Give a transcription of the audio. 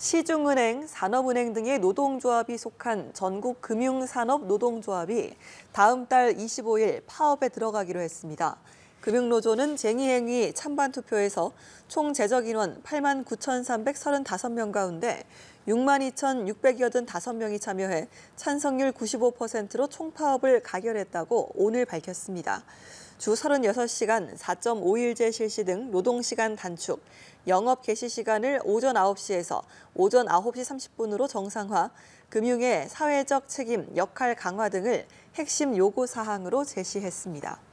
시중은행, 산업은행 등의 노동조합이 속한 전국금융산업노동조합이 다음 달 25일 파업에 들어가기로 했습니다. 금융노조는 쟁의행위 찬반 투표에서 총 제적 인원 8만 9,335명 가운데 6만 2,685명이 참여해 찬성률 95%로 총파업을 가결했다고 오늘 밝혔습니다. 주 36시간 4.5일제 실시 등 노동시간 단축, 영업 개시 시간을 오전 9시에서 오전 9시 30분으로 정상화, 금융의 사회적 책임, 역할 강화 등을 핵심 요구 사항으로 제시했습니다.